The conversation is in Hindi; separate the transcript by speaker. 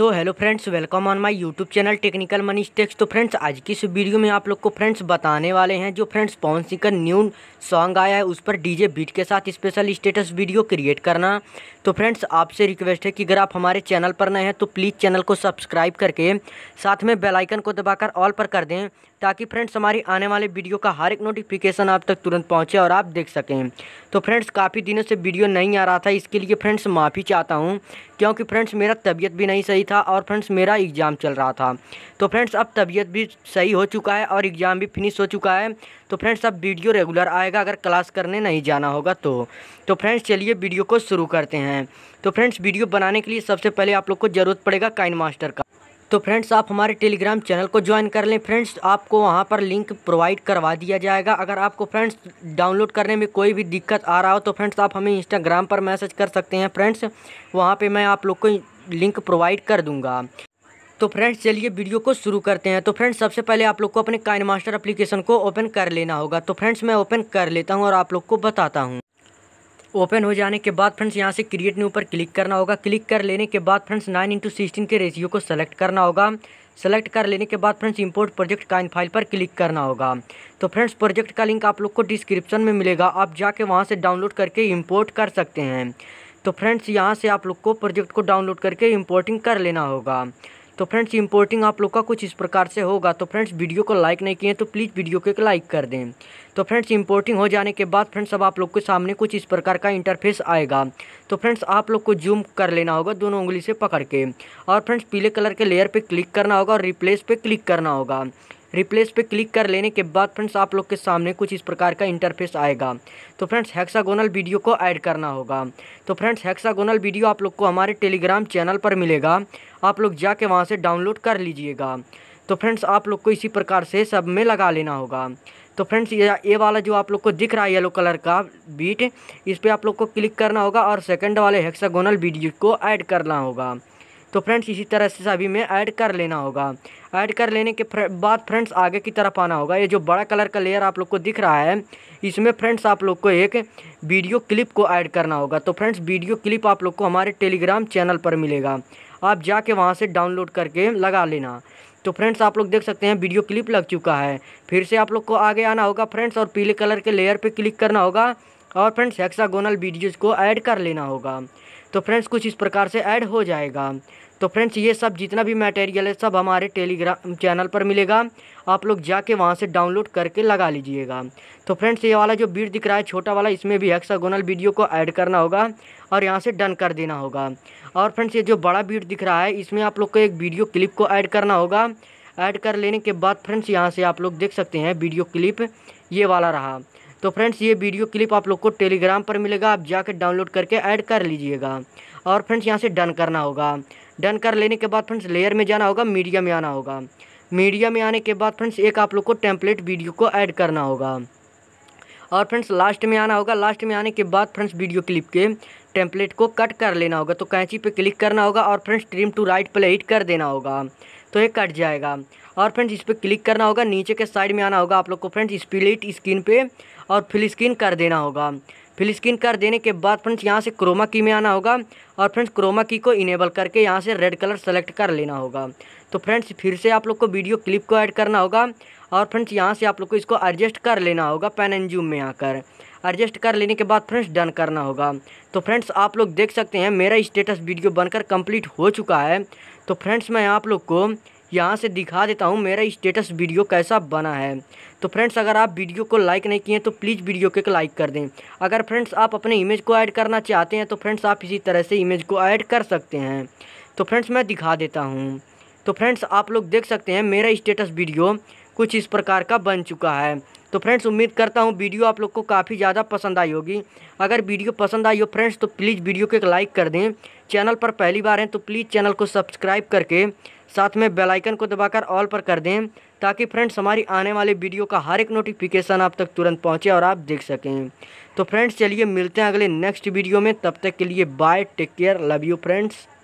Speaker 1: so hello friends welcome on my YouTube channel technical money stakes तो फ्रेंड्स आज की इस वीडियो में आप लोग को फ्रेंड्स बताने वाले हैं जो फ्रेंड्स पवन सिंह का न्यू सॉन्ग आया है उस पर डीजे बीट के साथ स्पेशल स्टेटस वीडियो क्रिएट करना तो फ्रेंड्स आपसे रिक्वेस्ट है कि अगर आप हमारे चैनल पर नए हैं तो प्लीज़ चैनल को सब्सक्राइब करके साथ में बेलाइकन को दबाकर ऑल पर कर दें ताकि फ्रेंड्स हमारी आने वाले वीडियो का हर एक नोटिफिकेशन आप तक तुरंत पहुँचे और आप देख सकें तो फ्रेंड्स काफ़ी दिनों से वीडियो नहीं आ रहा था इसके लिए फ्रेंड्स माफ़ी चाहता हूँ क्योंकि फ्रेंड्स मेरा तबीयत भी नहीं सही था और फ्रेंड्स मेरा एग्ज़ाम चल रहा था तो फ्रेंड्स अब तबीयत भी सही हो चुका है और एग्ज़ाम भी फिनिश हो चुका है तो फ्रेंड्स अब वीडियो रेगुलर आएगा अगर क्लास करने नहीं जाना होगा तो तो फ्रेंड्स चलिए वीडियो को शुरू करते हैं तो फ्रेंड्स वीडियो बनाने के लिए सबसे पहले आप लोग को ज़रूरत पड़ेगा काइन मास्टर का तो फ्रेंड्स आप हमारे टेलीग्राम चैनल को ज्वाइन कर लें फ्रेंड्स आपको वहां पर लिंक प्रोवाइड करवा दिया जाएगा अगर आपको फ्रेंड्स डाउनलोड करने में कोई भी दिक्कत आ रहा हो तो फ्रेंड्स आप हमें इंस्टाग्राम पर मैसेज कर सकते हैं फ्रेंड्स वहां पे मैं आप लोग को लिंक प्रोवाइड कर दूंगा तो फ्रेंड्स चलिए वीडियो को शुरू करते हैं तो फ्रेंड्स सबसे पहले आप लोग को अपने काइन मास्टर अप्लीकेशन को ओपन कर लेना होगा तो फ्रेंड्स मैं ओपन कर लेता हूँ और आप लोग को बताता हूँ ओपन हो जाने के बाद फ्रेंड्स यहाँ से क्रिएट न्यू पर क्लिक करना होगा क्लिक कर लेने के बाद फ्रेंड्स नाइन इंटू सिक्सटीन के रेशियो को सेलेक्ट करना होगा सेलेक्ट कर लेने के बाद friends import project Kine file पर क्लिक करना होगा तो फ्रेंड्स प्रोजेक्ट का लिंक आप लोग को डिस्क्रिप्शन में मिलेगा आप जाके वहाँ से डाउनलोड करके इम्पोर्ट कर सकते हैं तो फ्रेंड्स यहाँ से आप लोग को प्रोजेक्ट को डाउनलोड करके इम्पोर्टिंग कर लेना होगा तो फ्रेंड्स इम्पोर्टिंग आप लोग का कुछ इस प्रकार से होगा तो फ्रेंड्स वीडियो को लाइक नहीं किए तो प्लीज़ वीडियो को एक लाइक कर दें तो फ्रेंड्स इम्पोर्टिंग हो जाने के बाद फ्रेंड्स अब आप लोग के सामने कुछ इस प्रकार का इंटरफेस आएगा तो फ्रेंड्स आप लोग को जूम कर लेना होगा दोनों उंगली से पकड़ के और फ्रेंड्स पीले कलर के लेयर पर क्लिक करना होगा और रिप्लेस पर क्लिक करना होगा रिप्लेस पे क्लिक कर लेने के बाद फ्रेंड्स आप लोग के सामने कुछ इस प्रकार का इंटरफेस आएगा तो फ्रेंड्स हेक्सागोनल वीडियो को ऐड करना होगा तो फ्रेंड्स हेक्सागोनल वीडियो आप लोग को हमारे टेलीग्राम चैनल पर मिलेगा आप लोग जाके वहाँ से डाउनलोड कर लीजिएगा तो फ्रेंड्स आप लोग को इसी प्रकार से सब में लगा लेना होगा तो फ्रेंड्स ये ये वाला जो आप लोग को दिख रहा है येलो कलर का बीट इस पर आप लोग को क्लिक करना होगा और सेकंड वाले हेक्सागोनल वीडियो को ऐड करना होगा तो फ्रेंड्स इसी तरह से सभी में ऐड कर लेना होगा ऐड कर लेने के बाद फ्रेंड्स आगे की तरफ आना होगा ये जो बड़ा कलर का लेयर आप लोग को दिख रहा है इसमें फ्रेंड्स आप लोग को एक वीडियो क्लिप को ऐड करना होगा तो फ्रेंड्स वीडियो क्लिप आप लोग को हमारे टेलीग्राम चैनल पर मिलेगा आप जाके वहाँ से डाउनलोड करके लगा लेना तो फ्रेंड्स आप लोग देख सकते हैं वीडियो क्लिप लग चुका है फिर से आप लोग को आगे आना होगा फ्रेंड्स और पीले कलर के लेयर पे क्लिक करना होगा और फ्रेंड्स हेक्सागोनल वीडियोज़ को ऐड कर लेना होगा तो फ्रेंड्स कुछ इस प्रकार से ऐड हो जाएगा तो फ्रेंड्स ये सब जितना भी मटेरियल है सब हमारे टेलीग्राम चैनल पर मिलेगा आप लोग जाके वहाँ से डाउनलोड करके लगा लीजिएगा तो फ्रेंड्स ये वाला जो बीट दिख रहा है छोटा वाला इसमें भी हेक्सागोनल वीडियो को ऐड करना होगा और यहाँ से डन कर देना होगा और फ्रेंड्स ये जो बड़ा बीट दिख रहा है इसमें आप लोग को एक वीडियो क्लिप को ऐड करना होगा ऐड कर लेने के बाद फ्रेंड्स यहाँ से आप लोग देख सकते हैं वीडियो क्लिप ये वाला रहा तो फ्रेंड्स ये वीडियो क्लिप आप लोग को टेलीग्राम पर मिलेगा आप जाकर डाउनलोड करके ऐड कर लीजिएगा और फ्रेंड्स यहाँ से डन करना होगा डन कर लेने के बाद फ्रेंड्स लेयर में जाना होगा मीडिया में आना होगा मीडिया में आने के बाद फ्रेंड्स एक आप लोग को टेम्पलेट वीडियो को ऐड करना होगा और फ्रेंड्स लास्ट में आना होगा लास्ट में आने के बाद फ्रेंड्स वीडियो क्लिप के टेम्पलेट को कट कर लेना होगा तो कैंची पे क्लिक करना होगा और friends trim to right play hit कर देना होगा तो ये कट जाएगा और फ्रेंड्स इस पर क्लिक करना होगा नीचे के साइड में आना होगा आप लोग को फ्रेंड्स स्प्लिट स्क्रीन पे और फिल स्क्रीन कर देना होगा फिल स्क्रीन कर देने के बाद फ्रेंड्स यहाँ से क्रोमा की में आना होगा और फ्रेंड्स क्रोमा की को इनेबल करके यहाँ से रेड कलर सेलेक्ट कर लेना होगा तो फ्रेंड्स फिर से आप लोग को वीडियो क्लिप को ऐड करना होगा और फ्रेंड्स यहाँ से आप लोग को इसको एडजस्ट कर लेना होगा पेन एंड जूम में आकर एडजस्ट कर लेने के बाद फ्रेंड्स डन करना होगा तो फ्रेंड्स आप लोग देख सकते हैं मेरा स्टेटस वीडियो बनकर कंप्लीट हो चुका है तो फ्रेंड्स मैं आप लोग को यहाँ से दिखा देता हूँ मेरा स्टेटस वीडियो कैसा बना है तो फ्रेंड्स अगर आप वीडियो को लाइक नहीं किए तो प्लीज़ वीडियो एक लाइक कर दें अगर फ्रेंड्स आप अपने इमेज को ऐड करना चाहते हैं तो फ्रेंड्स आप इसी तरह से इमेज को ऐड कर सकते हैं तो फ्रेंड्स मैं दिखा देता हूँ तो फ्रेंड्स आप लोग देख सकते हैं मेरा स्टेटस वीडियो कुछ इस प्रकार का बन चुका है तो फ्रेंड्स उम्मीद करता हूँ वीडियो आप लोग को काफ़ी ज़्यादा पसंद आई होगी अगर वीडियो पसंद आई हो फ्रेंड्स तो प्लीज़ वीडियो को एक लाइक कर दें चैनल पर पहली बार हैं तो प्लीज़ चैनल को सब्सक्राइब करके साथ में बेल आइकन को दबाकर ऑल पर कर दें ताकि फ्रेंड्स हमारी आने वाले वीडियो का हर एक नोटिफिकेशन आप तक तुरंत पहुँचे और आप देख सकें तो फ्रेंड्स चलिए मिलते हैं अगले नेक्स्ट वीडियो में तब तक के लिए bye take care love you friends